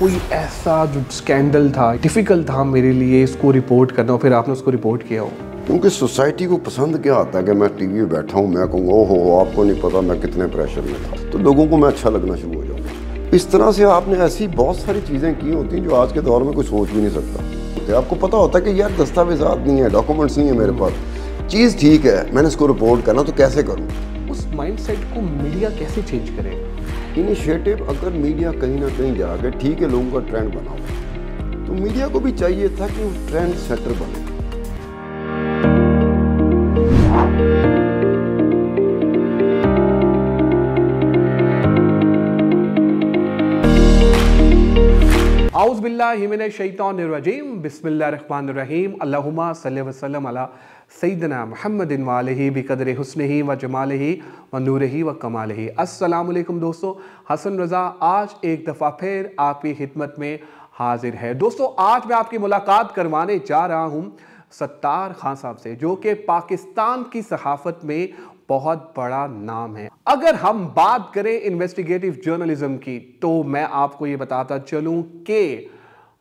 कोई ऐसा जो स्कैंडल था डिफ़िकल्ट था मेरे लिए इसको रिपोर्ट करना और फिर आपने उसको रिपोर्ट किया हो क्योंकि सोसाइटी को पसंद क्या आता है कि मैं टीवी पे बैठा हूँ मैं कहूँगा ओहो आपको नहीं पता मैं कितने प्रेशर में था तो लोगों को मैं अच्छा लगना शुरू हो जाऊँगा इस तरह से आपने ऐसी बहुत सारी चीज़ें की होती हैं जो आज के दौर में कोई सोच भी नहीं सकता तो आपको पता होता है कि यार दस्तावेजात नहीं है डॉक्यूमेंट्स नहीं है मेरे पास चीज़ ठीक है मैंने इसको रिपोर्ट करना तो कैसे करूँ उस माइंड को मीडिया कैसे चेंज करेगा इनिशिएटिव अगर मीडिया कहीं ना कहीं जा के ठीक है लोगों का ट्रेंड बनाओ तो मीडिया को भी चाहिए था कि वो ट्रेंड सेटर बने आउज़ बिल्ला हिमिन शैतान रजीम बिस्मिल्लाह रहमान रहीम अल्लाहुम्मा सल्लल्लाहु वसल्लम अला सईदना महमद वाल ही कदर हसन ही व जमाल ही व नूर ही व कमाल ही असलकम दोस्तों हसन रज़ा आज एक दफ़ा फिर आपकी खिदमत में हाजिर है दोस्तों आज मैं आपकी मुलाकात करवाने जा रहा हूँ सत्तार खान साहब से जो कि पाकिस्तान की सहाफत में बहुत बड़ा नाम है अगर हम बात करें इन्वेस्टिगेटिव जर्नलिज्म की तो मैं आपको ये बताता चलूँ कि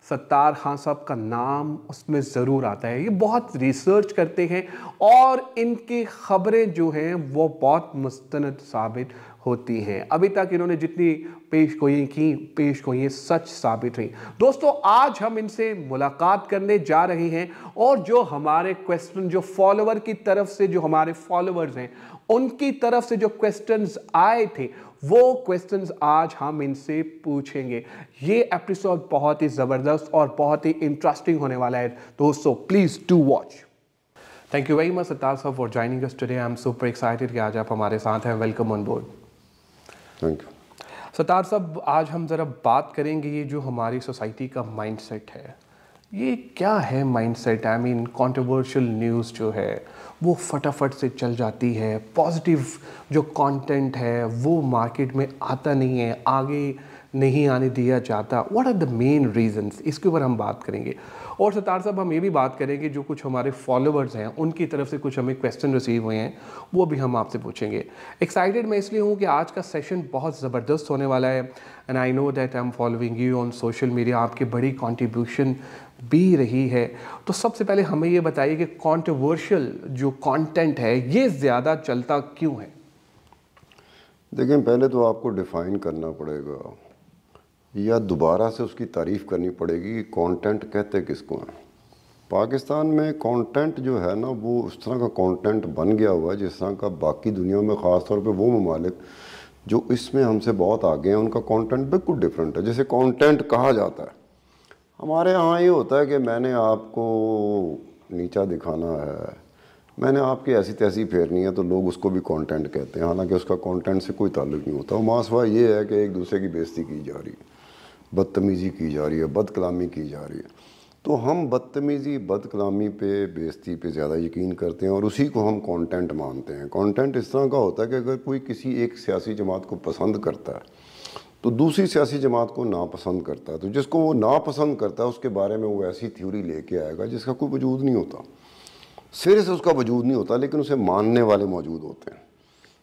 सत्तार खान साहब का नाम उसमें ज़रूर आता है ये बहुत रिसर्च करते हैं और इनकी ख़बरें जो हैं वो बहुत मुस्तंद साबित होती हैं अभी तक इन्होंने जितनी पेश गोई की पेश गोई सच साबित हुई दोस्तों आज हम इनसे मुलाकात करने जा रहे हैं और जो हमारे क्वेश्चन जो फॉलोवर की तरफ से जो हमारे फॉलोअर्स हैं उनकी तरफ से जो क्वेश्चंस आए थे वो क्वेश्चंस आज हम इनसे पूछेंगे ये एपिसोड बहुत ही ज़बरदस्त और बहुत ही इंटरेस्टिंग होने वाला है दोस्तों please to watch thank you very much Sattar साहब for joining us today I am super excited कि आज आप हमारे साथ हैं welcome on board thank you Sattar साहब आज हम ज़रा बात करेंगे ये जो हमारी सोसाइटी का माइंडसेट है ये क्या है mindset I mean controversial news जो है वो फटाफट से चल जाती है पॉजिटिव जो कंटेंट है वो मार्केट में आता नहीं है आगे नहीं आने दिया जाता what are the main reasons इसके ऊपर हम बात करेंगे और सतार साहब हम ये भी बात करेंगे जो कुछ हमारे फॉलोअर्स हैं उनकी तरफ से कुछ हमें क्वेश्चन रिसीव हुए हैं वो भी हम आपसे पूछेंगे एक्साइटेड मैं इसलिए हूँ कि आज का सेशन बहुत ज़बरदस्त होने वाला है and I know that I am following you on social media आपकी बड़ी कॉन्ट्रीब्यूशन भी रही है तो सबसे पहले हमें ये बताइए कि कॉन्ट्रोवर्शियल जो जो कंटेंट है ये ज़्यादा चलता क्यों है देखें पहले तो आपको डिफ़ाइन करना पड़ेगा या दोबारा से उसकी तारीफ़ करनी पड़ेगी कि कंटेंट कहते किसको हैं पाकिस्तान में कंटेंट जो है ना वो उस तरह का कंटेंट बन गया हुआ है जिस तरह का बाकी दुनिया में ख़ास तौर पे वो ममालिक जो इसमें हमसे बहुत आगे हैं उनका कंटेंट बिल्कुल डिफरेंट है जैसे कंटेंट कहा जाता है हमारे यहाँ ये होता है कि मैंने आपको नीचा दिखाना है मैंने आपकी ऐसी तैसी फेरनी है तो लोग उसको भी कंटेंट कहते हैं हालांकि उसका कंटेंट से कोई ताल्लुक नहीं होता और मासवा ये है कि एक दूसरे की बेइज्जती की जा रही है बदतमीज़ी की जा रही है बदकलामी की जा रही है तो हम बदतमीज़ी बदकलामी पे बेइज्जती पे ज़्यादा यकीन करते हैं और उसी को हम कंटेंट मानते हैं कंटेंट इस तरह का होता है कि अगर कोई किसी एक सियासी जमात को पसंद करता है तो दूसरी सियासी जमात को नापसंद करता है तो जिसको वो नापसंद करता है उसके बारे में वो ऐसी थ्योरी लेके आएगा जिसका कोई वजूद नहीं होता सिरे से उसका वजूद नहीं होता लेकिन उसे मानने वाले मौजूद होते हैं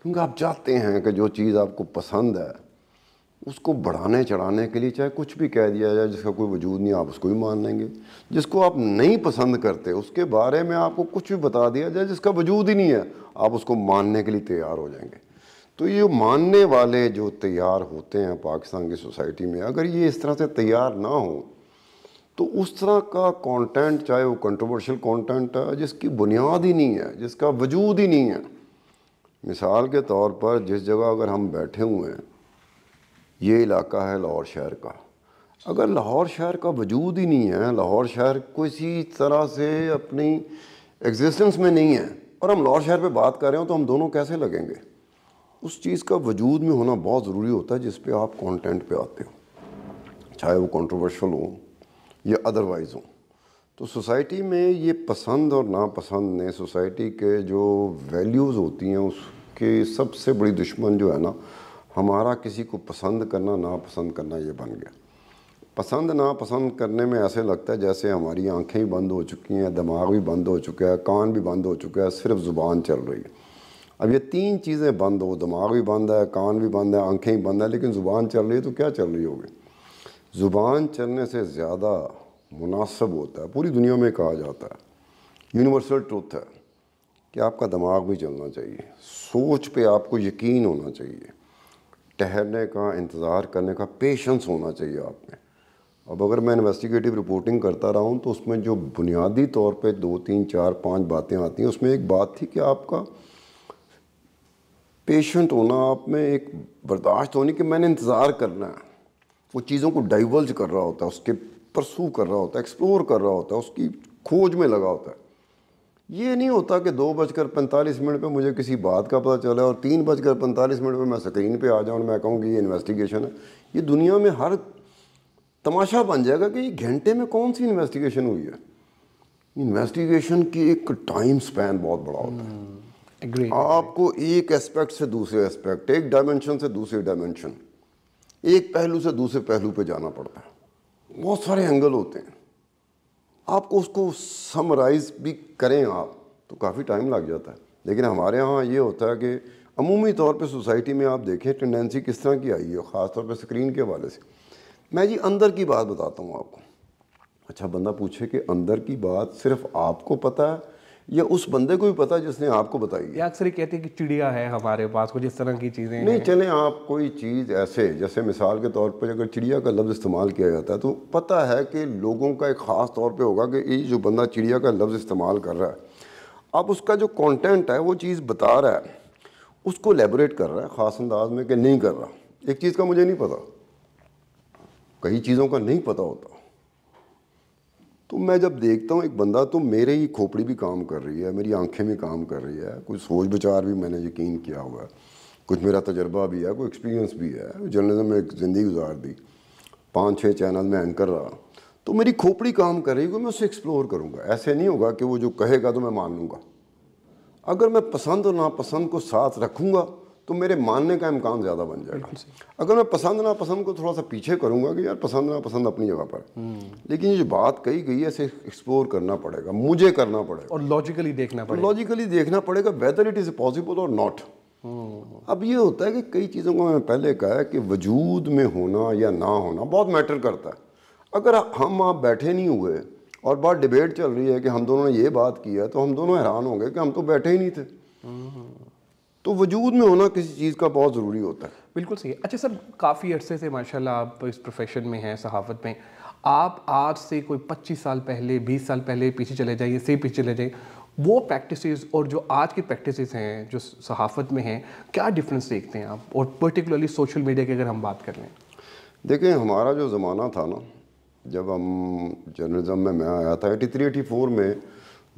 क्योंकि आप चाहते हैं कि जो चीज़ आपको पसंद है उसको बढ़ाने चढ़ाने के लिए चाहे कुछ भी कह दिया जाए जिसका कोई वजूद नहीं आप उसको भी मान लेंगे जिसको आप नहीं पसंद करते उसके बारे में आपको कुछ भी बता दिया जाए जिसका वजूद ही नहीं है आप उसको मानने के लिए तैयार हो जाएंगे तो ये मानने वाले जो तैयार होते हैं पाकिस्तान की सोसाइटी में अगर ये इस तरह से तैयार ना हों तो उस तरह का कंटेंट चाहे वो कंट्रोवर्शियल कंटेंट है जिसकी बुनियाद ही नहीं है जिसका वजूद ही नहीं है मिसाल के तौर पर जिस जगह अगर हम बैठे हुए हैं ये इलाका है लाहौर शहर का अगर लाहौर शहर का वजूद ही नहीं है लाहौर शहर किसी तरह से अपनी एग्जिस्टेंस में नहीं है और हम लाहौर शहर पे बात कर रहे हो तो हम दोनों कैसे लगेंगे उस चीज़ का वजूद में होना बहुत ज़रूरी होता है जिस पर आप कॉन्टेंट पे आते हो चाहे वो कॉन्ट्रोवर्शल हो या अदरवाइज़ हों तो सोसाइटी में ये पसंद और नापसंद ने सोसाइटी के जो वैल्यूज़ होती हैं उसके सबसे बड़ी दुश्मन जो है ना हमारा किसी को पसंद करना नापसंद करना ये बन गया पसंद नापसंद करने में ऐसे लगता है जैसे हमारी आंखें भी बंद हो चुकी हैं दिमाग भी बंद हो चुका है कान भी बंद हो चुका है सिर्फ ज़ुबान चल रही है अब ये तीन चीज़ें बंद हो दिमाग भी बंद है कान भी बंद है आंखें भी बंद है लेकिन ज़ुबान चल रही है तो क्या चल रही होगी ज़ुबान चलने से ज़्यादा मुनासब होता है पूरी दुनिया में कहा जाता है यूनिवर्सल ट्रूथ है कि आपका दिमाग भी चलना चाहिए सोच पे आपको यकीन होना चाहिए ठहरने का इंतज़ार करने का पेशेंस होना चाहिए आप में अब अगर मैं इन्वेस्टिगेटिव रिपोर्टिंग करता रहा हूँ तो उसमें जो बुनियादी तौर पे दो तीन चार पांच बातें आती हैं उसमें एक बात थी कि आपका पेशेंट होना आप में एक बर्दाश्त होनी कि मैंने इंतज़ार करना है वो चीज़ों को डाइवर्ज कर रहा होता है उसके परसू कर रहा होता है एक्सप्लोर कर रहा होता है उसकी खोज में लगा होता है ये नहीं होता कि दो बजकर पैंतालीस मिनट पर मुझे किसी बात का पता चला और तीन बजकर पैंतालीस मिनट पर मैं स्क्रीन पे आ जाऊँ और मैं कहूँ कि ये इन्वेस्टिगेशन है ये दुनिया में हर तमाशा बन जाएगा कि ये घंटे में कौन सी इन्वेस्टिगेशन हुई है इन्वेस्टिगेशन की एक टाइम स्पैन बहुत बड़ा होता है hmm, आपको एक एस्पेक्ट से दूसरे एस्पेक्ट एक डायमेंशन से दूसरे डायमेंशन एक पहलू से दूसरे पहलू पे जाना पड़ता है बहुत सारे एंगल होते हैं आपको उसको समराइज भी करें आप तो काफ़ी टाइम लग जाता है लेकिन हमारे यहाँ ये होता है कि अमूमी तौर पे सोसाइटी में आप देखें टेंडेंसी किस तरह की आई है ख़ासतौर तौर पे स्क्रीन के हवाले से मैं जी अंदर की बात बताता हूँ आपको अच्छा बंदा पूछे कि अंदर की बात सिर्फ आपको पता है या उस बंदे को भी पता जिसने आपको बताई या अक्सर ही कहते हैं कि चिड़िया है हमारे पास कुछ इस तरह की चीज़ें नहीं चले आप कोई चीज़ ऐसे जैसे मिसाल के तौर पर अगर चिड़िया का लफ्ज़ इस्तेमाल किया जाता है तो पता है कि लोगों का एक ख़ास तौर पर होगा कि ये जो बंदा चिड़िया का लफ्ज़ इस्तेमाल कर रहा है अब उसका जो कॉन्टेंट है वो चीज़ बता रहा है उसको लेबोरेट कर रहा है ख़ास अंदाज में कि नहीं कर रहा एक चीज़ का मुझे नहीं पता कई चीज़ों का नहीं पता होता तो मैं जब देखता हूँ एक बंदा तो मेरे ही खोपड़ी भी काम कर रही है मेरी आंखें भी काम कर रही है कुछ सोच विचार भी मैंने यकीन किया हुआ है कुछ मेरा तजर्बा भी है कोई एक्सपीरियंस भी है जर्नलिज्म में एक ज़िंदगी गुजार दी पाँच छः चैनल में एंकर रहा तो मेरी खोपड़ी काम कर रही है मैं उसे एक्सप्लोर करूँगा ऐसे नहीं होगा कि वो जो कहेगा तो मैं मान लूँगा अगर मैं पसंद और नापसंद को साथ रखूँगा तो मेरे मानने का इम्कान ज़्यादा बन जाएगा अगर मैं पसंद ना पसंद को थोड़ा सा पीछे करूँगा कि यार पसंद पसंद अपनी जगह पर हम्म। लेकिन ये जो बात कही गई है इसे एक्सप्लोर करना पड़ेगा मुझे करना पड़ेगा और लॉजिकली तो देखना पड़ेगा लॉजिकली देखना पड़ेगा वेदर इट इज़ पॉसिबल और नॉट अब ये होता है कि कई चीज़ों को मैंने पहले कहा है कि वजूद में होना या ना होना बहुत मैटर करता है अगर हम आप बैठे नहीं हुए और बात डिबेट चल रही है कि हम दोनों ने ये बात की है तो हम दोनों हैरान होंगे कि हम तो बैठे ही नहीं थे हम्म। तो वजूद में होना किसी चीज़ का बहुत ज़रूरी होता है बिल्कुल सही अच्छा सर काफ़ी अरसे से माशाल्लाह आप इस प्रोफेशन में हैं सहाफ़त में आप आज से कोई 25 साल पहले 20 साल पहले पीछे चले जाइए से पीछे चले जाइए वो प्रैक्टिसेस और जो आज की प्रैक्टिसेस हैं जो सहाफ़त में हैं क्या डिफरेंस देखते हैं आप और पर्टिकुलरली सोशल मीडिया की अगर हम बात कर लें देखें हमारा जो ज़माना था ना जब हम जर्नलिज़म में मैं आया था एटी थ्री एटी फोर में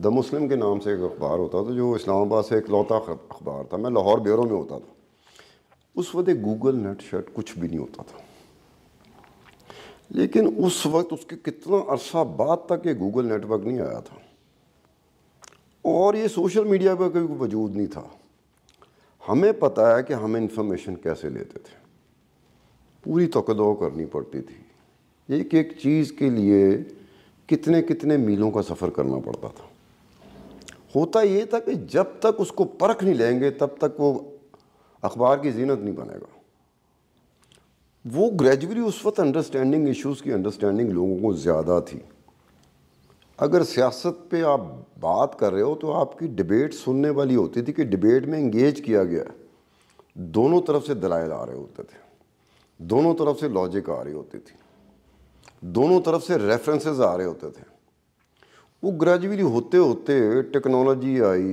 द मुस्लिम के नाम से एक अखबार होता था जो इस्लामाबाद से एक लौता अखबार था मैं लाहौर ब्यूरो में होता था उस वक्त एक गूगल नेट शर्ट कुछ भी नहीं होता था लेकिन उस वक्त उसके कितना अरसा बाद तक ये गूगल नेटवर्क नहीं आया था और ये सोशल मीडिया का कोई वजूद नहीं था हमें पता है कि हमें इंफॉर्मेशन कैसे लेते थे पूरी तकदो करनी पड़ती थी एक एक चीज़ के लिए कितने कितने मीलों का सफ़र करना पड़ता था होता ये था कि जब तक उसको परख नहीं लेंगे तब तक वो अखबार की जीनत नहीं बनेगा वो ग्रेजुअली उस वक्त अंडरस्टैंडिंग इश्यूज़ की अंडरस्टैंडिंग लोगों को ज़्यादा थी अगर सियासत पे आप बात कर रहे हो तो आपकी डिबेट सुनने वाली होती थी कि डिबेट में इंगेज किया गया दोनों तरफ से दलाइल आ रहे होते थे दोनों तरफ से लॉजिक आ रही होती थी दोनों तरफ से रेफरेंसेस आ रहे होते थे वो ग्रेजुअली होते होते टेक्नोलॉजी आई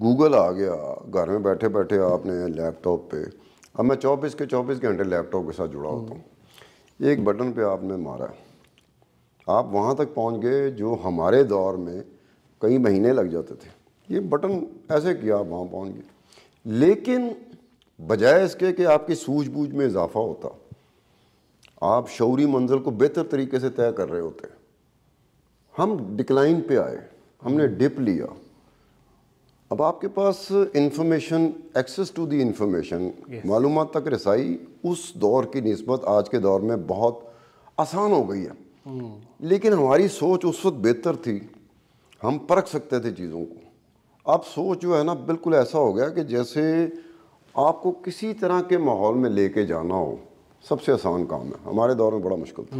गूगल आ गया घर में बैठे बैठे आपने लैपटॉप पे अब मैं चौबीस के चौबीस घंटे लैपटॉप के साथ जुड़ा होता हूँ हम्म। एक बटन पे आपने मारा आप वहाँ तक पहुँच गए जो हमारे दौर में कई महीने लग जाते थे ये बटन ऐसे किया आप वहाँ पहुँच गए लेकिन बजाय इसके कि आपकी सूझबूझ में इजाफा होता आप शौरी मंजिल को बेहतर तरीके से तय कर रहे होते हैं हम डिक्लाइन पे आए हमने डिप लिया अब आपके पास information access to the information मालूम तक रसाई उस दौर की नस्बत आज के दौर में बहुत आसान हो गई है हम्म। लेकिन हमारी सोच उस वक्त बेहतर थी हम परख सकते थे चीज़ों को अब सोच जो है ना बिल्कुल ऐसा हो गया कि जैसे आपको किसी तरह के माहौल में लेके जाना हो सबसे आसान काम है हमारे दौर में बड़ा मुश्किल था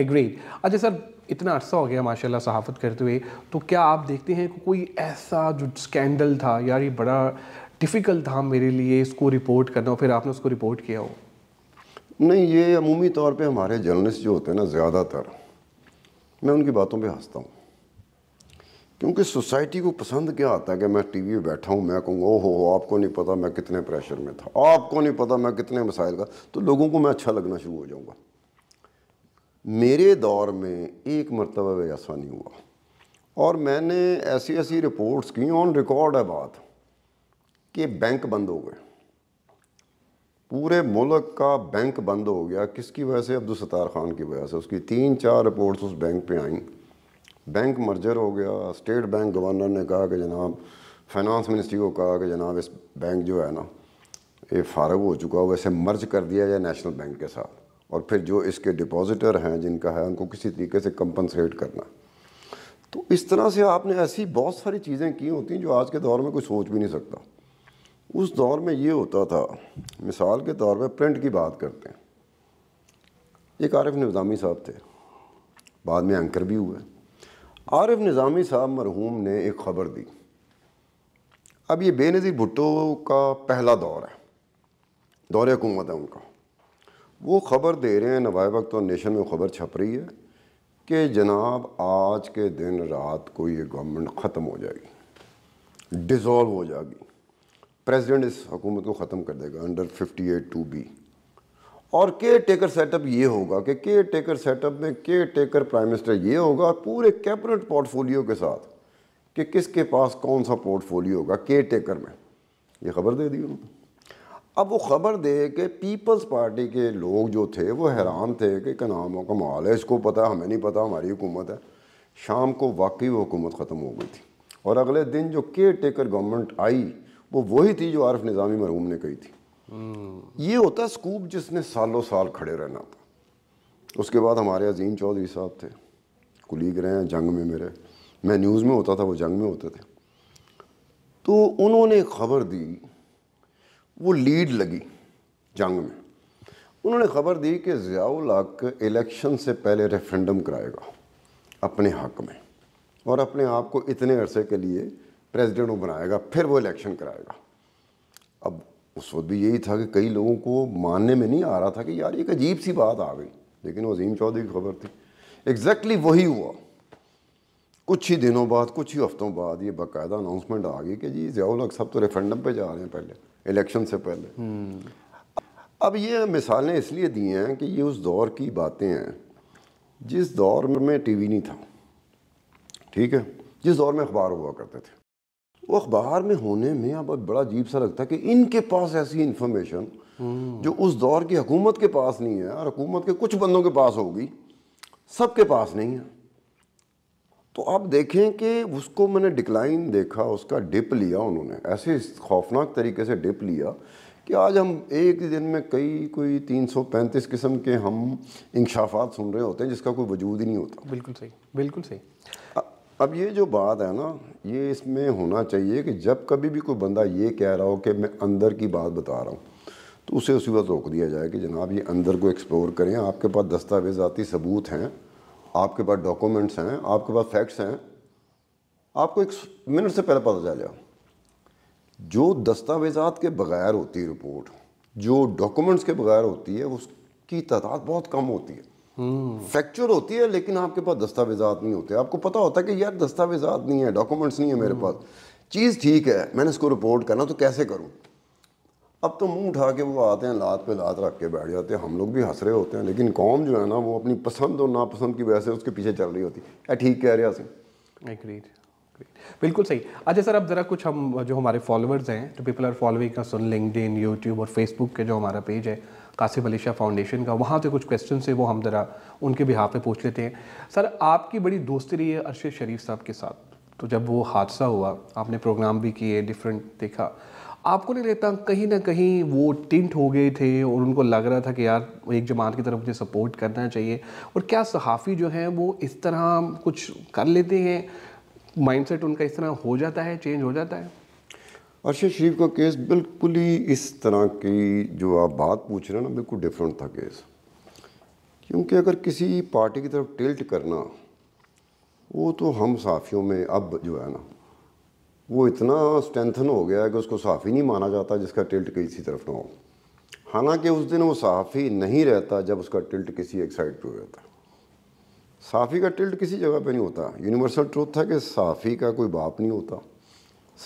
एग्रीड हम्म, हम्म। अच्छा सर इतना अर्सा हो गया माशाल्लाह सहाफ़त करते हुए तो क्या आप देखते हैं कोई ऐसा जो स्कैंडल था यार ये बड़ा डिफ़िकल्ट था मेरे लिए इसको रिपोर्ट करना और फिर आपने उसको रिपोर्ट किया हो नहीं ये अमूमी तौर पे हमारे जर्नलिस्ट जो होते हैं ना ज़्यादातर मैं उनकी बातों पर हंसता हूँ क्योंकि सोसाइटी को पसंद क्या आता है कि मैं टीवी पे बैठा हूँ मैं कहूँगा ओहो आपको नहीं पता मैं कितने प्रेशर में था आपको नहीं पता मैं कितने मसाइल का तो लोगों को मैं अच्छा लगना शुरू हो जाऊँगा मेरे दौर में एक मरतबा भी ऐसा नहीं हुआ और मैंने ऐसी ऐसी रिपोर्ट्स की ऑन रिकॉर्ड है बात कि बैंक बंद हो गए पूरे मुल्क का बैंक बंद हो गया किसकी वजह से अब्दुलसतार ख़ान की वजह से उसकी तीन चार रिपोर्ट्स उस बैंक पे आईं बैंक मर्जर हो गया स्टेट बैंक गवर्नर ने कहा कि जनाब फाइनेंस मिनिस्ट्री को कहा कि जनाब इस बैंक जो है ना ये फारग हो चुका है वैसे मर्ज कर दिया जाए नेशनल बैंक के साथ और फिर जो इसके डिपॉजिटर हैं जिनका है उनको किसी तरीके से कंपनसेट करना तो इस तरह से आपने ऐसी बहुत सारी चीज़ें की होती जो आज के दौर में कोई सोच भी नहीं सकता उस दौर में ये होता था मिसाल के तौर पर प्रिंट की बात करते हैं एक आरिफ निज़ामी साहब थे बाद में एंकर भी हुए आरिफ निज़ामी साहब मरहूम ने एक ख़बर दी अब ये बेनज़ीर भुट्टो का पहला दौर है दौर हुकूमत है उनका वो ख़बर दे रहे हैं नवाए वक्त और नेशन में ख़बर छप रही है कि जनाब आज के दिन रात को ये गवर्नमेंट ख़त्म हो जाएगी डिज़ोल्व हो जाएगी प्रेसिडेंट इस हुकूमत को ख़त्म कर देगा under fifty eight two B और केयर टेकर सेटअप ये होगा कि केयर टेकर सेटअप में के टेकर प्राइम मिनिस्टर ये होगा और पूरे कैबिनेट पोर्टफोलियो के साथ कि किसके पास कौन सा पोर्टफोलियो होगा केयर टेकर में ये खबर दे दी उन्होंने अब वो ख़बर दे कि पीपल्स पार्टी के लोग जो थे वो हैरान थे कि का माल है इसको पता हमें नहीं पता हमारी हुकूमत है शाम को वाकई वो हुकूमत ख़त्म हो गई थी और अगले दिन जो केयर टेकर गवर्नमेंट आई वो वही थी जो आरफ निज़ामी मरहूम ने कही थी हम्म। ये होता स्कूप जिसने सालों साल खड़े रहना था उसके बाद हमारे अजीम चौधरी साहब थे कुलीग रहे हैं जंग में मेरे मैं न्यूज़ में होता था वो जंग में होते थे तो उन्होंने खबर दी वो लीड लगी जंग में उन्होंने खबर दी कि ज़ियाउल हक इलेक्शन से पहले रेफरेंडम कराएगा अपने हक में और अपने आप को इतने अरसे के लिए प्रेसिडेंट बनाएगा फिर वो इलेक्शन कराएगा अब उस वक्त भी यही था कि कई लोगों को मानने में नहीं आ रहा था कि यार एक अजीब सी बात आ गई लेकिन वजीम चौधरी की खबर थी एग्जैक्टली exactly वही हुआ कुछ ही दिनों बाद कुछ ही हफ्तों बाद ये बाकायदा अनाउंसमेंट आ गई कि जी जयाउल हक सब तो रेफरेंडम पर जा रहे हैं पहले इलेक्शन से पहले अब ये मिसालें इसलिए दी हैं कि ये उस दौर की बातें हैं जिस दौर में टीवी नहीं था ठीक है जिस दौर में अखबार हुआ करते थे वो अखबार में होने में अब बड़ा अजीब सा लगता है कि इनके पास ऐसी इन्फॉर्मेशन जो उस दौर की हुकूमत के पास नहीं है और हुकूमत के कुछ बंदों के पास होगी सबके पास नहीं है तो आप देखें कि उसको मैंने डिक्लाइन देखा उसका डिप लिया उन्होंने ऐसे खौफनाक तरीके से डिप लिया कि आज हम एक दिन में कई कोई तीन सौ पैंतीस किस्म के हम इंकशाफात सुन रहे होते हैं जिसका कोई वजूद ही नहीं होता बिल्कुल सही बिल्कुल सही अब ये जो बात है ना ये इसमें होना चाहिए कि जब कभी भी कोई बंदा ये कह रहा हो कि मैं अंदर की बात बता रहा हूँ तो उसे उसी वक्त रोक दिया जाए कि जनाब ये अंदर को एक्सप्लोर करें आपके पास दस्तावेज़ाती सबूत हैं आपके पास डॉक्यूमेंट्स हैं आपके पास फैक्ट्स हैं आपको एक मिनट से पहले पता जाओ जो दस्तावेजात के बगैर होती है रिपोर्ट जो डॉक्यूमेंट्स के बगैर होती है उसकी तादाद बहुत कम होती है फैक्चुअल हम्म। होती है लेकिन आपके पास दस्तावेजात नहीं होते आपको पता होता है कि यार दस्तावेजात नहीं है डॉक्यूमेंट्स नहीं है मेरे हम्म। पास चीज़ ठीक है मैंने इसको रिपोर्ट करना तो कैसे करूँ अब तो मुंह उठा के वो आते हैं लात पे लात रख के बैठ जाते हैं हम लोग भी हंस रहे होते हैं लेकिन कौम जो है ना वो अपनी पसंद और नापसंद की वजह से उसके पीछे चल रही होती है ठीक कह रहे हैं बिल्कुल सही अच्छा सर अब ज़रा कुछ हम जो हमारे फॉलोअर्स हैं जो पीपल आर फॉलोइंग का सुन लिंकड इन यूट्यूब और फेसबुक के जो हमारा पेज है कासिफ अली शाह फाउंडेशन का वहाँ से कुछ क्वेश्चन है वो हम ज़रा उनके बिहार पे पूछ लेते हैं सर आपकी बड़ी दोस्ती रही है अरशद शरीफ साहब के साथ तो जब वो हादसा हुआ आपने प्रोग्राम भी किए डिफरेंट देखा आपको नहीं लगता कहीं ना कहीं वो टिंट हो गए थे और उनको लग रहा था कि यार एक जमात की तरफ मुझे सपोर्ट करना चाहिए और क्या सहाफ़ी जो हैं वो इस तरह कुछ कर लेते हैं माइंडसेट उनका इस तरह हो जाता है चेंज हो जाता है अरशद शरीफ का केस बिल्कुल ही इस तरह की जो आप बात पूछ रहे हैं ना बिल्कुल डिफरेंट था केस क्योंकि अगर किसी पार्टी की तरफ टिल्ट करना वो तो हम साफियों में अब जो है ना वो इतना स्ट्रेंथन हो गया है कि उसको साफ़ी नहीं माना जाता जिसका टिल्ट किसी तरफ ना हो हालांकि उस दिन वो साफ़ी नहीं रहता जब उसका टिल्ट किसी एक साइड पे हो जाता साफी का टिल्ट किसी जगह पे नहीं होता यूनिवर्सल ट्रूथ था कि साफ़ी का कोई बाप नहीं होता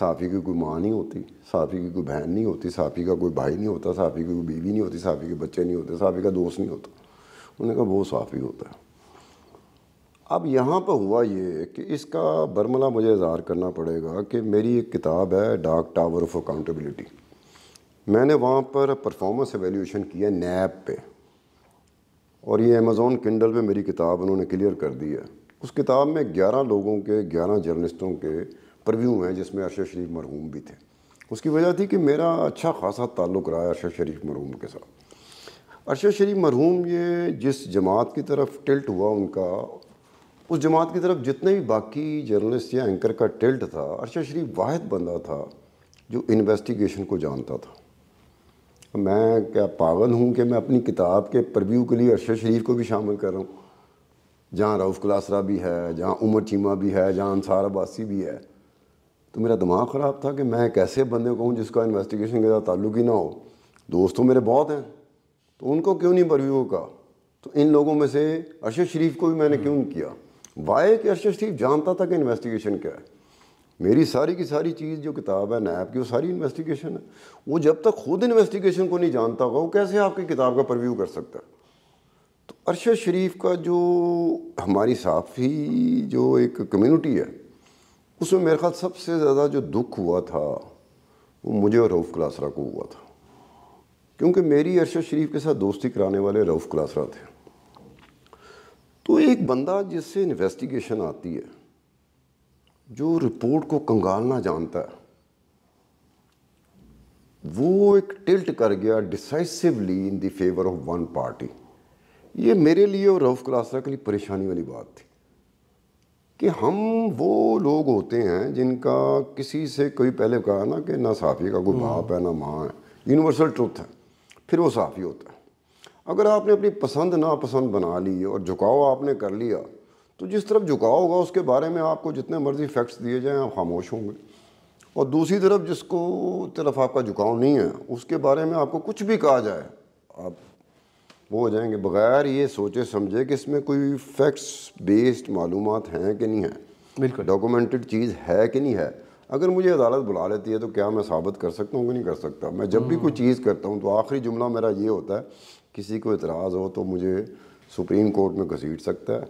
साफ़ी की कोई माँ नहीं होती साफ़ी की कोई बहन नहीं होती साफी का कोई भाई नहीं होता साफ़ी की कोई बीवी नहीं होती साफ़ी के बच्चे नहीं होते साफ़ी का दोस्त नहीं होता उन्होंने कहा वो साफ़ी होता है अब यहाँ पर हुआ ये कि इसका बरमला मुझे इजहार करना पड़ेगा कि मेरी एक किताब है डार्क टावर ऑफ अकाउंटेबिलिटी मैंने वहाँ पर परफॉर्मेंस एवेल्यूशन किया नैब पे और ये अमेज़ोन किंडल पे मेरी किताब उन्होंने क्लियर कर दी है उस किताब में ग्यारह लोगों के ग्यारह जर्नलिस्टों के प्रव्यू हैं जिसमें अरशद शरीफ मरहूम भी थे उसकी वजह थी कि मेरा अच्छा खासा ताल्लुक़ रहा है अरशद शरीफ मरहूम के साथ अरशद शरीफ मरहूम ये जिस जमात की तरफ टिल्ट हुआ उनका उस जमात की तरफ जितने भी बाकी जर्नलिस्ट या एंकर का टिल्ट था अरशद शरीफ वाद बंदा था जो इन्वेस्टिगेशन को जानता था मैं क्या पागल हूँ कि मैं अपनी किताब के प्रव्यू के लिए अरशद शरीफ को भी शामिल कर रहा हूँ जहाँ रऊफ़ कलासरा भी है जहाँ उमर चीमा भी है जहाँ अंसार अब्बासी भी है तो मेरा दिमाग ख़राब था कि मैं कैसे बंदे को हूँ जिसका इन्वेस्टिगेशन के साथ ताल्लुक ही ना हो दोस्तों तो मेरे बहुत हैं तो उनको क्यों नहीं प्रव्यू का तो इन लोगों में से अरशद शरीफ को भी मैंने क्यों नहीं किया वाई के अर्शद शरीफ जानता था कि इन्वेस्टिगेशन क्या है मेरी सारी की सारी चीज़ जो किताब है नैब की वो सारी इन्वेस्टिगेशन है वो जब तक खुद इन्वेस्टिगेशन को नहीं जानता होगा वो कैसे आपकी किताब का परव्यू कर सकता है तो अरशद शरीफ का जो हमारी साफ़ी जो एक कम्यूनिटी है उसमें मेरे ख्याल सबसे ज़्यादा जो दुख हुआ था वो मुझे और रऊफ़ क्लासरा को हुआ था क्योंकि मेरी अरशद शरीफ के साथ दोस्ती कराने वाले रऊफ़ क्लासरा थे तो एक बंदा जिससे इन्वेस्टिगेशन आती है जो रिपोर्ट को कंगालना जानता है वो एक टिल्ट कर गया decisively in the favour of one party ये मेरे लिए और रफ क्लासा के लिए परेशानी वाली बात थी कि हम वो लोग होते हैं जिनका किसी से कोई पहले कहा ना कि ना साफ़ी का कोई बाप है ना माँ है यूनिवर्सल ट्रुथ है फिर वो साफ़ी होता है अगर आपने अपनी पसंद नापसंद बना ली और झुकाव आपने कर लिया तो जिस तरफ झुकाव होगा उसके बारे में आपको जितने मर्ज़ी फैक्ट्स दिए जाएँ आप खामोश होंगे और दूसरी तरफ जिसको तरफ आपका झुकाव नहीं है उसके बारे में आपको कुछ भी कहा जाए आप वो हो जाएंगे बग़ैर ये सोचे समझे कि इसमें कोई फैक्ट्स बेस्ड मालूम हैं कि नहीं है बिल्कुल डॉक्यूमेंटेड चीज़ है कि नहीं है अगर मुझे अदालत बुला लेती है तो क्या मैं साबित कर सकता हूँ कि नहीं कर सकता मैं जब भी हम्म। कोई चीज़ करता हूँ तो आखिरी जुमला मेरा ये होता है किसी को इतराज़ हो तो मुझे सुप्रीम कोर्ट में घसीट सकता है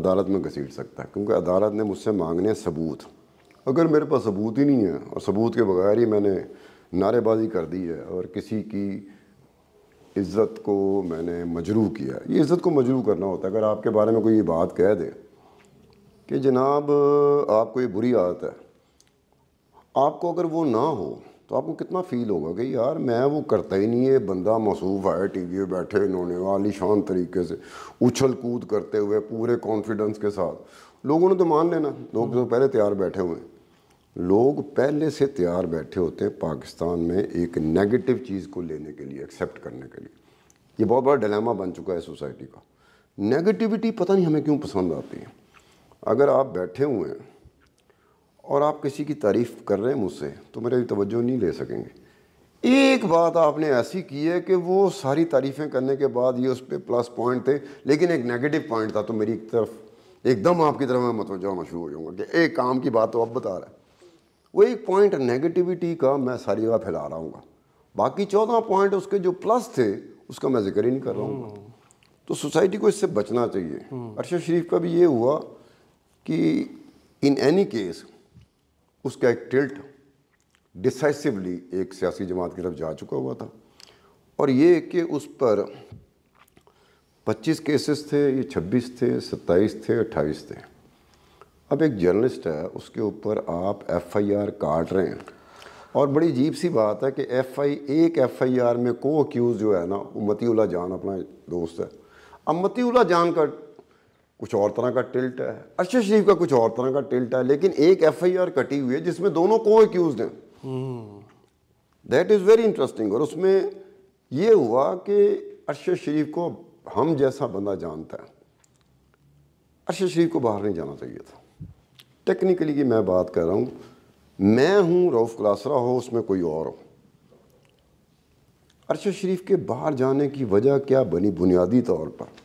अदालत में घसीट सकता है क्योंकि अदालत ने मुझसे मांगने सबूत अगर मेरे पास सबूत ही नहीं है और सबूत के बगैर ही मैंने नारेबाजी कर दी है और किसी की इज़्ज़त को मैंने मजरू किया ये इज़्ज़त को मजरू करना होता है अगर आपके बारे में कोई ये बात कह दे कि जनाब आपको ये बुरी आदत है आपको अगर वो ना हो तो आपको कितना फील होगा कि यार मैं वो करता ही नहीं है बंदा मसूफ आया टी वी पर बैठे इन्होंने आलिशान तरीके से उछल कूद करते हुए पूरे कॉन्फिडेंस के साथ लोगों ने तो मान लेना लोग तो पहले तैयार बैठे हुए हैं लोग पहले से तैयार बैठे होते हैं पाकिस्तान में एक नेगेटिव चीज़ को लेने के लिए एक्सेप्ट करने के लिए ये बहुत बड़ा डिलेमा बन चुका है सोसाइटी का नेगेटिविटी पता नहीं हमें क्यों पसंद आती है अगर आप बैठे हुए हैं और आप किसी की तारीफ़ कर रहे हैं मुझसे तो मेरी तवज्जो नहीं ले सकेंगे एक बात आपने ऐसी की है कि वो सारी तारीफ़ें करने के बाद ये उस पर प्लस पॉइंट थे लेकिन एक नेगेटिव पॉइंट था तो मेरी एक तरफ एकदम आपकी तरफ मैं मतवज होना शुरू हो जाऊँगा कि एक काम की बात तो अब बता रहा है वो एक पॉइंट नेगेटिविटी का मैं सारी जगह फैला रहा हूँ बाकी चौदह पॉइंट उसके जो प्लस थे उसका मैं जिक्र ही नहीं कर रहा हूँ तो सोसाइटी को इससे बचना चाहिए हम्म। अरशद शरीफ का भी ये हुआ कि इन एनी केस उसका एक टिल्ट डिसाइसिवली एक सियासी जमात की तरफ जा चुका हुआ था और ये कि उस पर 25 केसेस थे ये 26 थे 27 थे 28 थे अब एक जर्नलिस्ट है उसके ऊपर आप एफआईआर काट रहे हैं और बड़ी अजीब सी बात है कि एफआई एक एफआईआर में को अक्यूज़ जो है ना वो मतीउल्ला जान अपना दोस्त है अब मतीउल्ला जान का कुछ और तरह का टिल्ट है अर्शद शरीफ का कुछ और तरह का टिल्ट है लेकिन एक एफ आई आर कटी हुई है जिसमें दोनों को एक्यूज हैं दैट इज़ वेरी इंटरेस्टिंग और उसमें ये हुआ कि अरशद शरीफ को हम जैसा बंदा जानता है अरशद शरीफ को बाहर नहीं जाना चाहिए था टेक्निकली की मैं बात कर रहा हूँ मैं हूँ रऊफ़ कलासरा हो उसमें कोई और हो अरशद शरीफ के बाहर जाने की वजह क्या बनी बुनियादी तौर पर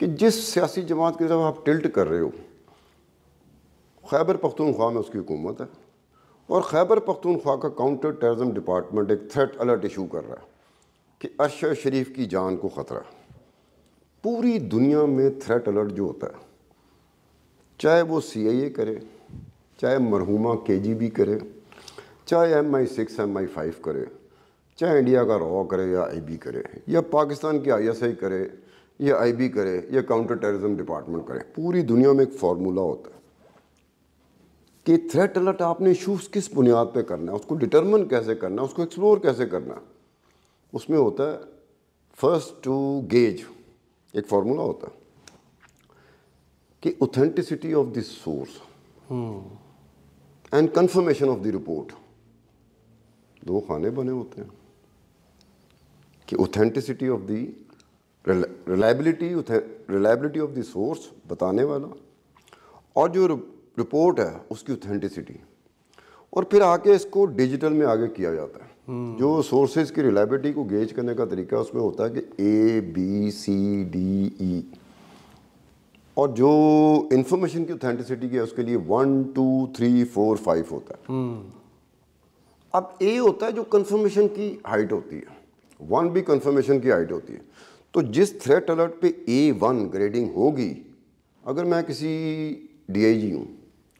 कि जिस सियासी जमात की तरफ आप टिल्ट कर रहे हो खैबर पख्तूनख्वा में उसकी हुकूमत है और खैबर पख्तूनख्वा का काउंटर टेररिज्म डिपार्टमेंट एक थ्रेट अलर्ट इशू कर रहा है कि अरशद शरीफ की जान को ख़तरा पूरी दुनिया में थ्रेट अलर्ट जो होता है चाहे वो सी आई ए करे चाहे मरहूमा के जी बी करे चाहे M I six M I five करे चाहे इंडिया का रॉ करे या आई बी करे या पाकिस्तान की आई एस आई करे ये आईबी करे या काउंटर टेररिज्म डिपार्टमेंट करे पूरी दुनिया में एक फार्मूला होता है कि थ्रेट अलर्ट आपने इशूज़ किस बुनियाद पे करना है उसको डिटरमिन कैसे करना है उसको एक्सप्लोर कैसे करना है उसमें होता है फर्स्ट टू गेज एक फार्मूला होता है कि authenticity of this source and confirmation of the report दो खाने बने होते हैं कि authenticity of the reliability reliability of the source बताने वाला और जो रिपोर्ट है उसकी ऑथेंटिसिटी और फिर आके इसको डिजिटल में आगे किया जाता है हम्म। जो सोर्सेज की रिलायबिलिटी को गेज करने का तरीका उसमें होता है कि A B C D E और जो इंफॉर्मेशन की ऑथेंटिसिटी की है उसके लिए one two three four five होता है हम्म। अब ए होता है जो कंफर्मेशन की हाइट होती है वन भी कंफर्मेशन की हाइट होती है तो जिस थ्रेट अलर्ट पे ए वन ग्रेडिंग होगी अगर मैं किसी डी आई जी हूँ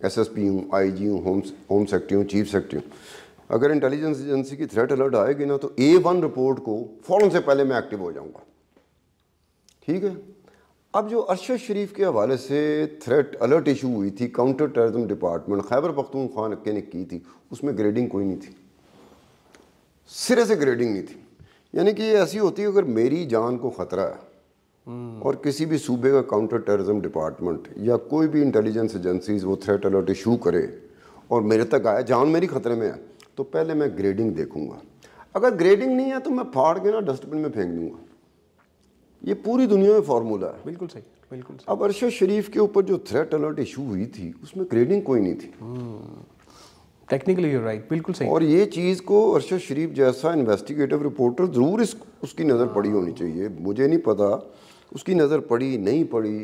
एस एस पी हूँ आई जी हूँ होम होम सेक्रेटरी हूँ चीफ सेक्रेटरी हूँ अगर इंटेलिजेंस एजेंसी की थ्रेट अलर्ट आएगी ना तो ए वन रिपोर्ट को फ़ौरन से पहले मैं एक्टिव हो जाऊँगा ठीक है अब जो अरशद शरीफ के हवाले से थ्रेट अलर्ट इशू हुई थी counter terrorism department Khyber Pakhtunkhwa ने की थी उसमें ग्रेडिंग कोई नहीं थी सिरे से ग्रेडिंग नहीं थी यानी कि ये ऐसी होती है अगर मेरी जान को ख़तरा है हम्म। और किसी भी सूबे का काउंटर टेररिज्म डिपार्टमेंट या कोई भी इंटेलिजेंस एजेंसीज वो थ्रेट अलर्ट इशू करे और मेरे तक आया जान मेरी ख़तरे में है तो पहले मैं ग्रेडिंग देखूंगा अगर ग्रेडिंग नहीं है तो मैं फाड़ के ना डस्टबिन में फेंक दूंगा ये पूरी दुनिया में फार्मूला है बिल्कुल सही बिल्कुल सही। अब अरशद शरीफ के ऊपर जो थ्रेट अलर्ट इशू हुई थी उसमें ग्रेडिंग कोई नहीं थी हम्म। टेक्निकली यू राइट बिल्कुल सही और ये चीज़ को अरशद शरीफ जैसा इन्वेस्टिगेटिव रिपोर्टर ज़रूर इस उसकी नज़र पड़ी होनी चाहिए मुझे नहीं पता उसकी नज़र पड़ी नहीं पड़ी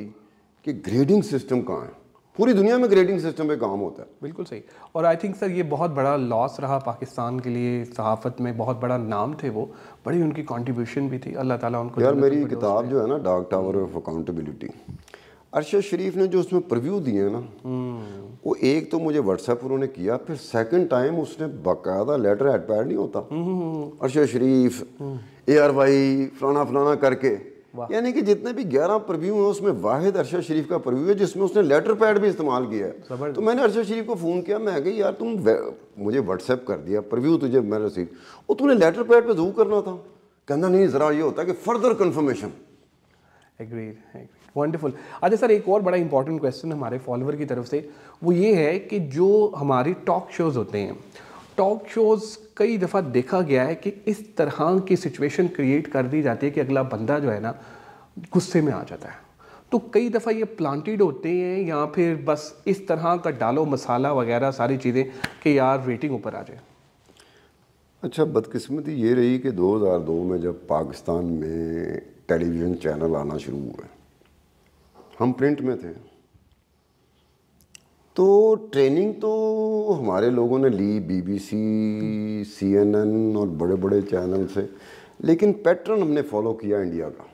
कि ग्रेडिंग सिस्टम कहाँ है पूरी दुनिया में ग्रेडिंग सिस्टम पे काम होता है बिल्कुल सही और आई थिंक सर ये बहुत बड़ा लॉस रहा पाकिस्तान के लिए सहाफ़त में बहुत बड़ा नाम थे वो बड़ी उनकी कॉन्ट्रीब्यूशन भी थी अल्लाह ताला उनको यार मेरी किताब जो है ना dark tower of accountability Arshad Sharif ने जो उसमें प्रव्यू दिए हैं ना हम्म। वो एक तो मुझे व्हाट्सएप उन्होंने किया फिर सेकंड टाइम उसने बकायदा लेटर हेड पैड नहीं होता हम्म, हम्म, हम्म। Arshad Sharif A R Y फलाना फलाना करके यानी कि जितने भी 11 प्रव्यू हैं उसमें वाहिद अरशद शरीफ का प्रव्यू है जिसमें उसने लेटर पैड भी इस्तेमाल किया है तो मैंने अरशद शरीफ को फ़ोन किया मैं कही यार तुम मुझे व्हाट्सएप कर दिया प्रव्यू तुझे मैं रसीद वो तुमने लेटर पैड पर जरूर करना था कहना नहीं ज़रा ये होता कि फर्दर कन्फर्मेशन एग्री वंडरफुल अच्छा सर एक और बड़ा इंपॉर्टेंट क्वेश्चन हमारे फॉलोअर की तरफ से वो ये है कि जो हमारे टॉक शोज़ होते हैं टॉक शोज़ कई दफ़ा देखा गया है कि इस तरह की सिचुएशन क्रिएट कर दी जाती है कि अगला बंदा जो है ना गुस्से में आ जाता है तो कई दफ़ा ये प्लांटेड होते हैं या फिर बस इस तरह का डालो मसाला वगैरह सारी चीज़ें कि यार रेटिंग ऊपर आ जाए अच्छा बदकिस्मती ये रही कि 2002 में जब पाकिस्तान में टेलीविज़न चैनल आना शुरू हुए हम प्रिंट में थे तो ट्रेनिंग तो हमारे लोगों ने ली बीबीसी, सीएनएन और बड़े बड़े चैनल से लेकिन पैटर्न हमने फॉलो किया इंडिया का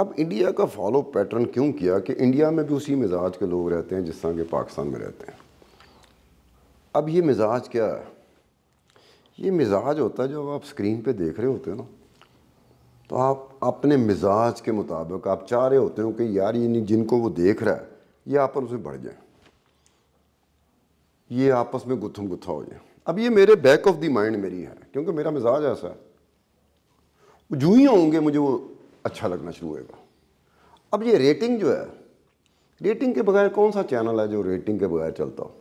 अब इंडिया का फॉलो पैटर्न क्यों किया कि इंडिया में भी उसी मिजाज के लोग रहते हैं जिस तरह के पाकिस्तान में रहते हैं अब ये मिजाज क्या है ये मिजाज होता है जो आप स्क्रीन पे देख रहे होते हो ना तो आप अपने मिजाज के मुताबिक आप चाह रहे होते हो कि यार ये नहीं जिनको वो देख रहा है ये आपस में बढ़ जाए ये आपस में गुथम गुत्था हो जाए अब ये मेरे बैक ऑफ द माइंड मेरी है क्योंकि मेरा मिजाज ऐसा है जो ही होंगे मुझे वो अच्छा लगना शुरू होएगा अब ये रेटिंग जो है रेटिंग के बगैर कौन सा चैनल है जो रेटिंग के बगैर चलता हो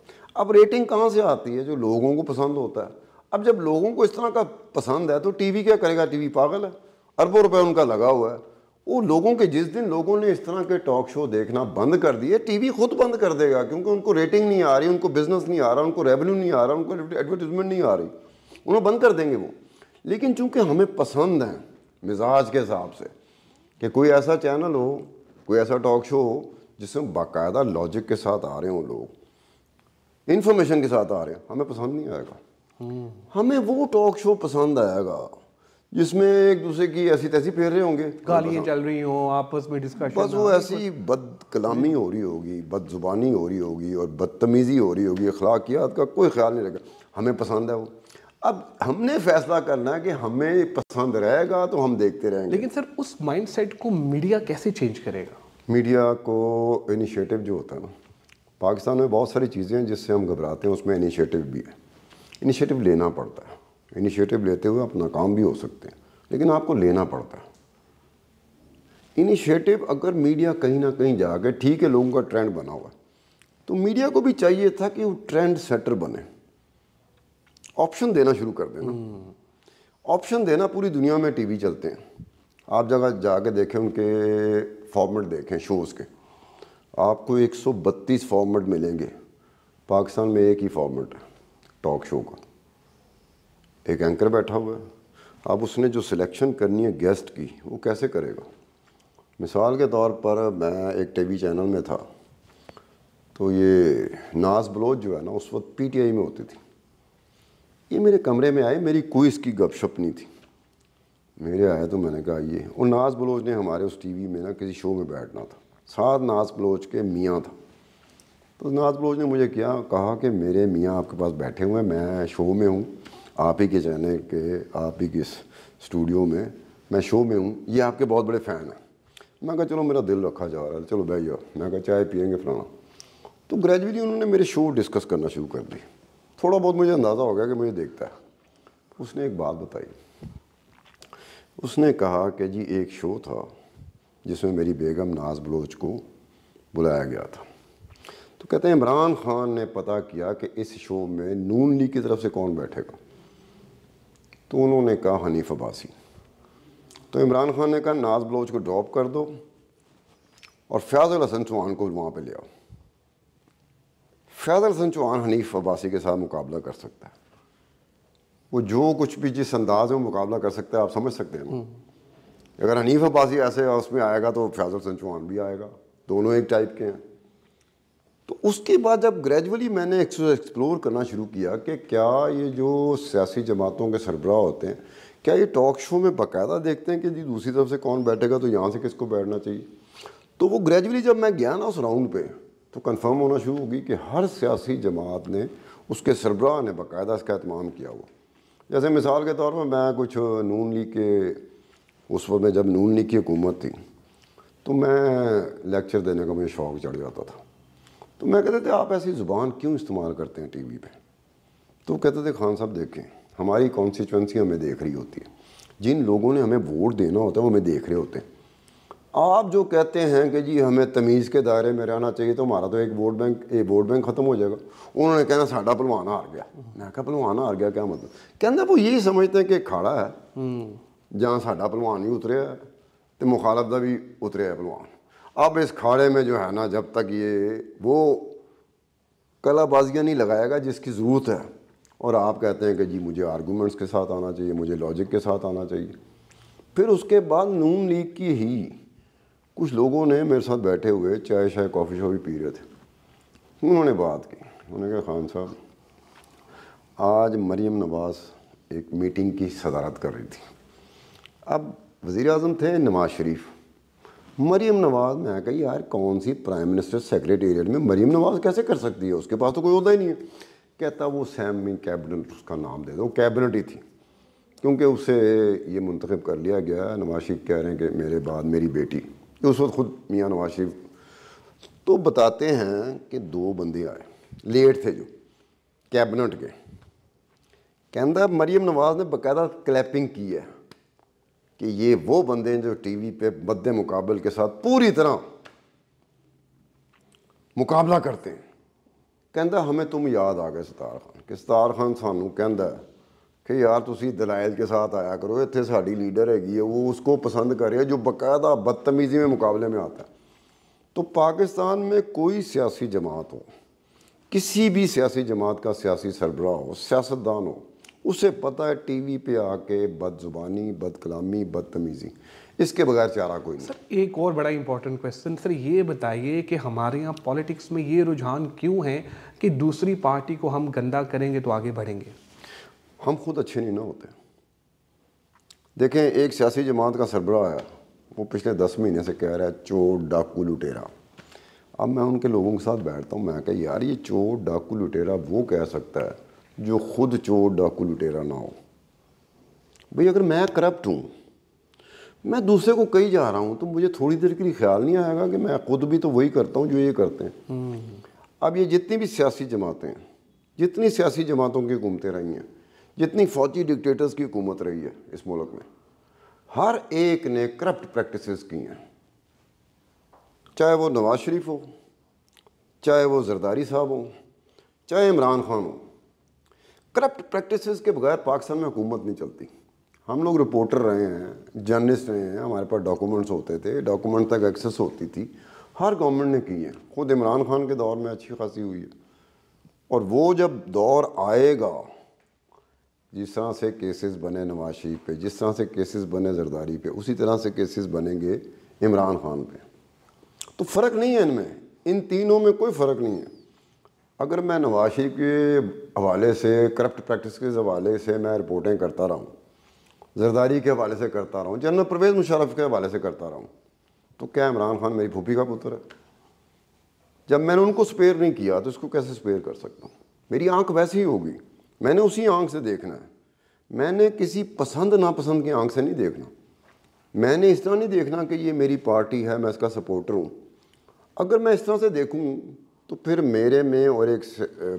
अब रेटिंग कहाँ से आती है जो लोगों को पसंद होता है अब जब लोगों को इस तरह का पसंद है तो टीवी क्या करेगा टीवी पागल है अरबों रुपए उनका लगा हुआ है वो लोगों के जिस दिन लोगों ने इस तरह के टॉक शो देखना बंद कर दिए टीवी खुद बंद कर देगा क्योंकि उनको रेटिंग नहीं आ रही उनको बिजनेस नहीं आ रहा उनको रेवेन्यू नहीं आ रहा उनको एडवर्टीजमेंट नहीं आ रही उन्हें बंद कर देंगे वो लेकिन चूंकि हमें पसंद है मिजाज के हिसाब से कि कोई ऐसा चैनल हो कोई ऐसा टॉक शो हो जिसमें बाकायदा लॉजिक के साथ आ रहे हो लोग इन्फॉर्मेशन के साथ आ रहे हैं हमें पसंद नहीं आएगा हम्म। हमें वो टॉक शो पसंद आएगा जिसमें एक दूसरे की ऐसी तैसी फेर रहे होंगे गालियाँ हाँ। चल रही हों आपस में डिस्कशन बस वो ऐसी बदकलामी हो रही होगी बदजुबानी हो रही होगी और बदतमीज़ी हो रही होगी अखलाकियात का कोई ख्याल नहीं रहेगा हमें पसंद है वो अब हमने फैसला करना है कि हमें पसंद रहेगा तो हम देखते रहेंगे लेकिन सर उस सेट को मीडिया कैसे चेंज करेगा मीडिया को इनिशिएटिव जो होता है ना पाकिस्तान में बहुत सारी चीज़ें हैं जिससे हम घबराते हैं उसमें इनिशिएटिव भी है इनिशिएटिव लेना पड़ता है इनिशिएटिव लेते हुए अपना काम भी हो सकते हैं लेकिन आपको लेना पड़ता है इनिशिएटिव अगर मीडिया कहीं ना कहीं जाके ठीक है लोगों का ट्रेंड बना हुआ तो मीडिया को भी चाहिए था कि वो ट्रेंड सेटर बने ऑप्शन देना शुरू कर देना ऑप्शन देना पूरी दुनिया में टीवी चलते हैं आप जगह जाके देखें उनके फॉर्मेट देखें शोज़ के आपको 132 फॉर्मेट मिलेंगे पाकिस्तान में एक ही फॉर्मेट है टॉक शो का एक एंकर बैठा हुआ है अब उसने जो सिलेक्शन करनी है गेस्ट की वो कैसे करेगा मिसाल के तौर पर मैं एक टीवी चैनल में था तो ये नाज बलोच जो है ना उस वक्त पीटीआई में होती थी ये मेरे कमरे में आए मेरी कोई इसकी गपशप नहीं थी मेरे आए तो मैंने कहा ये और नाज बलोच ने हमारे उस टीवी में ना किसी शो में बैठना था साथ नाज बलोच के मियाँ था तो नाज बलोच ने मुझे क्या कहा कि मेरे मियाँ आपके पास बैठे हुए हैं मैं शो में हूँ आप ही के जाने के आप ही के स्टूडियो में मैं शो में हूँ ये आपके बहुत बड़े फ़ैन हैं मैं कहा चलो मेरा दिल रखा जा रहा है चलो भाई मैं कहा चाय पियेंगे फलाना तो ग्रेजुअली उन्होंने मेरे शो डिस्कस करना शुरू कर दी थोड़ा बहुत मुझे अंदाज़ा हो गया कि मुझे देखता है उसने एक बात बताई उसने कहा कि जी एक शो था जिसमें मेरी बेगम नाज बलोच को बुलाया गया था तो कहते हैं इमरान खान ने पता किया कि इस शो में नून लीग की तरफ से कौन बैठेगा तो उन्होंने कहा हनीफ अब्बासी तो इमरान खान ने कहा नाज बलोच को ड्रॉप कर दो और फयाजुल हसन चौहान को वहाँ पर ले आओ फैजल हसन चौहान हनीफ अब्बासी के साथ मुकाबला कर सकता है वो जो कुछ भी जिस अंदाज में मुकाबला कर सकता है आप समझ सकते हैं ना हम्म। अगर हनीफ अब्बासी ऐसे उसमें आएगा तो फैजल हसन चौहान भी आएगा दोनों एक टाइप के हैं तो उसके बाद जब ग्रेजुअली मैंने एक्सप्लोर करना शुरू किया कि क्या ये जो सियासी जमातों के सरबराह होते हैं क्या ये टॉक शो में बाकायदा देखते हैं कि जी दूसरी तरफ से कौन बैठेगा तो यहाँ से किसको बैठना चाहिए तो वो ग्रेजुअली जब मैं गया ना उस राउंड पे तो कंफर्म होना शुरू होगी कि हर सियासी जमात ने उसके सरबराह ने बाकायदा इसका अहतमाम किया हुआ जैसे मिसाल के तौर पर मैं कुछ नून लीग के उस वक्त में जब नून लीग की हुकूमत थी तो मैं लेक्चर देने का मुझे शौक़ चढ़ जाता था तो मैं कहते थे आप ऐसी ज़ुबान क्यों इस्तेमाल करते हैं टीवी पे तो कहते थे खान साहब देखें हमारी कॉन्स्टिट्यूंसी हमें देख रही होती है जिन लोगों ने हमें वोट देना होता है वो हमें देख रहे होते हैं आप जो कहते हैं कि जी हमें तमीज़ के दायरे में रहना चाहिए तो हमारा तो एक वोट बैंक एक वोट बैंक ख़त्म हो जाएगा उन्होंने कहना साडा पलवाना हार गया मैं क्या पलवाना हार गया क्या मतलब कहना वो यही समझते हैं कि खाड़ा है हम्म। जहाँ साडा पलवान ही उतरिया तो मुखालफ का भी उतरिया पलवान अब इस खाड़े में जो है ना जब तक ये वो कलाबाजियाँ नहीं लगाएगा जिसकी ज़रूरत है और आप कहते हैं कि जी मुझे आर्गूमेंट्स के साथ आना चाहिए मुझे लॉजिक के साथ आना चाहिए फिर उसके बाद नून लीग की ही कुछ लोगों ने मेरे साथ बैठे हुए चाय शाय कॉफ़ी शॉफी पी रहे थे उन्होंने बात की उन्होंने कहा खान साहब आज मरीम नवाज एक मीटिंग की सदारत कर रही थी अब वज़ी अजम थे नवाज शरीफ़ मरीम नवाज़ मैं कही यार कौन सी प्राइम मिनिस्टर सेक्रेटेरियट में मरीम नवाज़ कैसे कर सकती है उसके पास तो कोई होता ही नहीं है कहता वो सैमी कैबिनेट उसका नाम दे दो कैबिनेट ही थी क्योंकि उसे ये मुंतखब कर लिया गया नवाज शरीफ कह रहे हैं कि मेरे बाद मेरी बेटी उस वक्त खुद मियाँ नवाज शरीफ तो बताते हैं कि दो बंदे आए लेट थे जो कैबिनेट के कहता मरीम नवाज़ ने बाकायदा क्लैपिंग की है कि ये वो बंदे हैं जो टीवी पे मद्द मुकाबल के साथ पूरी तरह करते हैं कहता हमें तुम याद आ गए सतार खान कि सतार खान सू ਕਹਿੰਦਾ कि यार तुम दलाइल के साथ आया करो इतने साड़ी लीडर हैगी है वो उसको पसंद करे जो बाकायदा बदतमीज़ी में मुकाबले में आता है तो पाकिस्तान में कोई सियासी जमात हो किसी भी सियासी जमात का सियासी सरबराह हो सियासतदान हो उसे पता है टीवी पे आके बदजुबानी बदकलामी बदतमीज़ी इसके बगैर चारा कोई नहीं सर एक और बड़ा इंपॉर्टेंट क्वेश्चन सर ये बताइए कि हमारे यहाँ पॉलिटिक्स में ये रुझान क्यों है कि दूसरी पार्टी को हम गंदा करेंगे तो आगे बढ़ेंगे हम खुद अच्छे नहीं ना होते देखें एक सियासी जमात का सरबरा आया वो पिछले दस महीने से कह रहा है चोर डाकू लुटेरा अब मैं उनके लोगों के साथ बैठता हूँ मैं कह यार ये चोर डाकू लुटेरा वो कह सकता है जो खुद चोर डाकू लुटेरा ना हो भाई अगर मैं करप्ट हूँ मैं दूसरे को कही जा रहा हूँ तो मुझे थोड़ी देर के लिए ख्याल नहीं आएगा कि मैं खुद भी तो वही करता हूँ जो ये करते हैं हम्म। अब ये जितनी भी सियासी जमातें हैं जितनी सियासी जमातों की घूमते रही हैं जितनी फौजी डिक्टेटर्स की हुकूमत रही है इस मुल्क में हर एक ने करप्ट प्रैक्टिस की हैं चाहे वो नवाज शरीफ हो चाहे वो जरदारी साहब हो चाहे इमरान खान हो करप्ट प्रैक्टिस के बगैर पाकिस्तान में हुकूमत नहीं चलती हम लोग रिपोर्टर रहे हैं जर्नलिस्ट रहे हैं हमारे पास डॉक्यूमेंट्स होते थे डॉक्यूमेंट तक एक्सेस होती थी हर गवर्नमेंट ने की है खुद इमरान खान के दौर में अच्छी खासी हुई है और वो जब दौर आएगा जिस तरह से केसेस बने नवाज शरीफ पे जिस तरह से केसेस बने जरदारी पे उसी तरह से केसेस बनेंगे इमरान खान पे तो फ़र्क नहीं है इनमें इन तीनों में कोई फ़र्क नहीं है अगर मैं नवाज शरीफ के हवाले से करप्ट प्रैक्टिस के हवाले से मैं रिपोर्टें करता रहा हूँ जरदारी के हवाले से करता रहा हूँ जनरल परवेज़ मुशरफ के हवाले से करता रहा हूँ तो क्या इमरान खान मेरी फूफी का पुत्र है जब मैंने उनको स्पेयर नहीं किया तो इसको कैसे स्पेयर कर सकता हूँ मेरी आँख वैसी ही होगी मैंने उसी आँख से देखना है मैंने किसी पसंद नापसंद की आँख से नहीं देखना मैंने इस तरह नहीं देखना कि ये मेरी पार्टी है मैं इसका सपोर्टर हूँ अगर मैं इस तरह से देखूँ तो फिर मेरे में और एक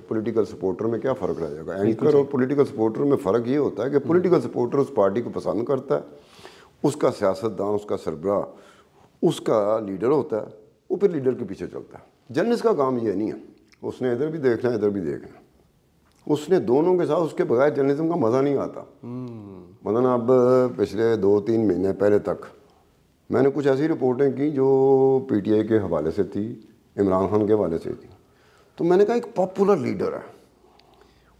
पॉलिटिकल सपोर्टर में क्या फ़र्क रह जाएगा एंकर और पॉलिटिकल सपोर्टर में फ़र्क ये होता है कि पॉलिटिकल हम्म। सपोर्टर उस पार्टी को पसंद करता है उसका सियासतदान उसका सरबरा उसका लीडर होता है वो फिर लीडर के पीछे चलता है जर्नलिस्ट का काम ये नहीं है उसने इधर भी देखना इधर भी देखना उसने दोनों के साथ उसके बगैर जर्नलिज्म का मज़ा नहीं आता मतलब अब पिछले दो तीन महीने पहले तक मैंने कुछ ऐसी रिपोर्टें की जो पीटीआई के हवाले से थी इमरान खान के वाले से थी तो मैंने कहा एक पॉपुलर लीडर है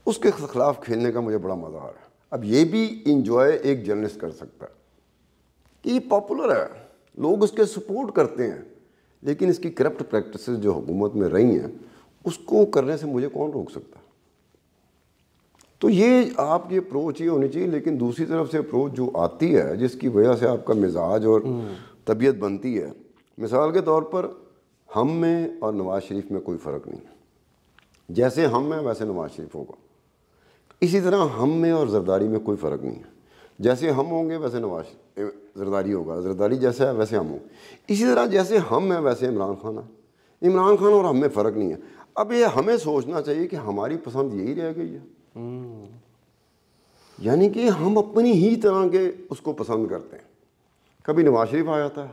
उसके ख़िलाफ़ खेलने का मुझे बड़ा मज़ा आ रहा है अब ये भी इंजॉय एक जर्नलिस्ट कर सकता है कि ये पॉपुलर है लोग इसके सपोर्ट करते हैं लेकिन इसकी करप्ट प्रैक्टिस जो हुकूमत में रही हैं उसको करने से मुझे कौन रोक सकता तो ये आपकी अप्रोच ये होनी चाहिए लेकिन दूसरी तरफ से अप्रोच जो आती है जिसकी वजह से आपका मिजाज और हम्म। तबीयत बनती है मिसाल के तौर पर हम में और नवाज़ शरीफ में कोई फ़र्क नहीं है जैसे हम में वैसे नवाज़ शरीफ होगा इसी तरह हम में और जरदारी में कोई फ़र्क नहीं है जैसे हम होंगे वैसे नवाज जरदारी होगा जरदारी जैसा है वैसे हम होंगे इसी तरह जैसे हम हैं वैसे इमरान खान है इमरान खान और हम में फ़र्क नहीं है अब ये हमें सोचना चाहिए कि हमारी पसंद यही रह गई है हम्म। यानी कि हम अपनी ही तरह के उसको पसंद करते हैं कभी नवाज शरीफ आ जाता है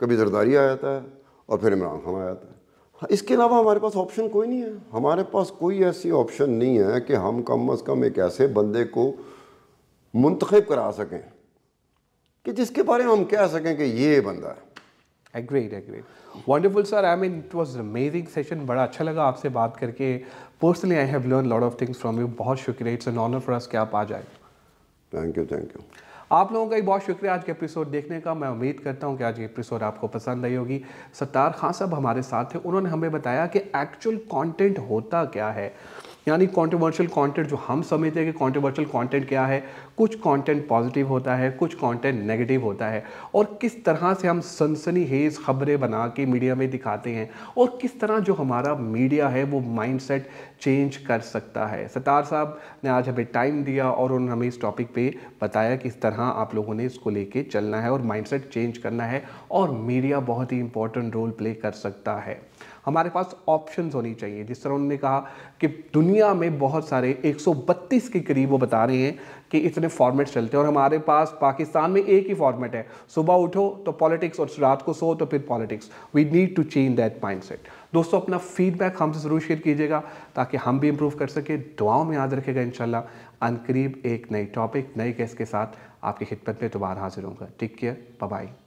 कभी जरदारी आ जाता है और फिर इमरान खान जाता है इसके अलावा हमारे पास ऑप्शन कोई नहीं है हमारे पास कोई ऐसी ऑप्शन नहीं है कि हम कम अज़ कम एक ऐसे बंदे को मुंतखब करा सकें कि जिसके बारे में हम कह सकें कि ये बंदा है a great a great wonderful sir I mean it was amazing session बड़ा अच्छा लगा आपसे बात करके personally I have learn lot of things from you बहुत शुक्रिया it's an honour for us कि आप आ जाए थैंक यू थैंक यू आप लोगों का भी बहुत शुक्रिया आज के एपिसोड देखने का मैं उम्मीद करता हूँ कि आज ये एपिसोड आपको पसंद आई होगी सत्तार खान साहब हमारे साथ थे उन्होंने हमें बताया कि एक्चुअल कॉन्टेंट होता क्या है यानी कॉन्ट्रोवर्शियल कंटेंट जो हम समझते हैं कि कॉन्ट्रोवर्शियल कंटेंट क्या है कुछ कंटेंट पॉजिटिव होता है कुछ कंटेंट नेगेटिव होता है और किस तरह से हम सनसनी हेज खबरें बना के मीडिया में दिखाते हैं और किस तरह जो हमारा मीडिया है वो माइंड चेंज कर सकता है सतार साहब ने आज हमें टाइम दिया और उन्होंने हमें इस टॉपिक पे बताया किस तरह आप लोगों ने इसको लेके चलना है और माइंड चेंज करना है और मीडिया बहुत ही इंपॉर्टेंट रोल प्ले कर सकता है हमारे पास ऑप्शंस होनी चाहिए जिस तरह उन्होंने कहा कि दुनिया में बहुत सारे 132 के करीब वो बता रहे हैं कि इतने फॉर्मेट चलते हैं और हमारे पास पाकिस्तान में एक ही फॉर्मेट है सुबह उठो तो पॉलिटिक्स और रात को सो तो फिर politics we need to change that mind दोस्तों अपना फीडबैक हमसे ज़रूर शेयर कीजिएगा ताकि हम भी इम्प्रूव कर सकें दुआओं में याद रखेगा इन अनकरीब एक नई टॉपिक नए गेस्ट के साथ आपकी खिदमत में दोबारा हाजिर होंगे टेक केयर बाय